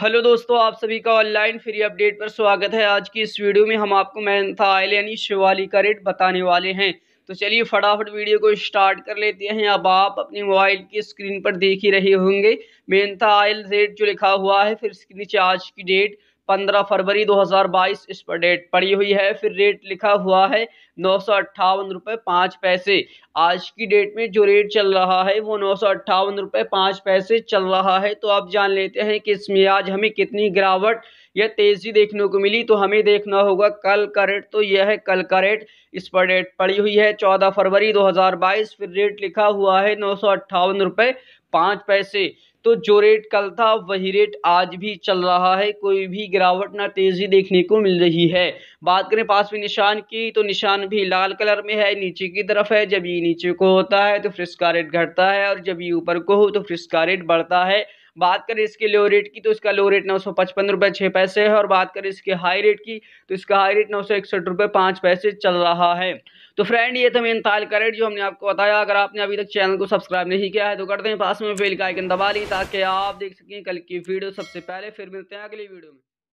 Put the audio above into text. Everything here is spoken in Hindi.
हेलो दोस्तों आप सभी का ऑनलाइन फ्री अपडेट पर स्वागत है आज की इस वीडियो में हम आपको मेहनता आयल यानी शिवाली का रेट बताने वाले हैं तो चलिए फटाफट वीडियो को स्टार्ट कर लेते हैं अब आप अपने मोबाइल की स्क्रीन पर देख ही रहे होंगे मेहनता आयल रेट जो लिखा हुआ है फिर इसके नीचे आज की डेट पंद्रह फरवरी 2022 इस पर डेट पड़ी हुई है फिर रेट लिखा हुआ है नौ सौ अट्ठावन रुपये पाँच पैसे आज की डेट में जो रेट चल रहा है वो नौ सौ अट्ठावन रुपये पाँच पैसे चल रहा है तो आप जान लेते हैं कि इसमें आज हमें कितनी गिरावट यह तेज़ी देखने को मिली तो हमें देखना होगा कल का रेट तो यह है कल का रेट इस पर डेट पड़ी हुई है चौदह फरवरी 2022 फिर रेट लिखा हुआ है नौ सौ अट्ठावन रुपये पाँच पैसे तो जो रेट कल था वही रेट आज भी चल रहा है कोई भी गिरावट ना तेज़ी देखने को मिल रही है बात करें पास में निशान की तो निशान भी लाल कलर में है नीचे की तरफ है जब ये नीचे को होता है तो फ्रिस्का रेट घटता है और जब ये ऊपर को हो तो फ्रिस्का रेट बढ़ता है बात करें इसके लो रेट की तो इसका लो रेट नौ सौ पचपन रुपये छः पैसे है और बात करें इसके हाई रेट की तो इसका हाई रेट नौ सौ इकसठ रुपये पाँच पैसे चल रहा है तो फ्रेंड ये था मेन ताल का रेट जो हमने आपको बताया अगर आपने अभी तक चैनल को सब्सक्राइब नहीं किया है तो करते हैं पास में बेल का आइकन दबा ली ताकि आप देख सकें कल की वीडियो सबसे पहले फिर मिलते हैं अगली वीडियो में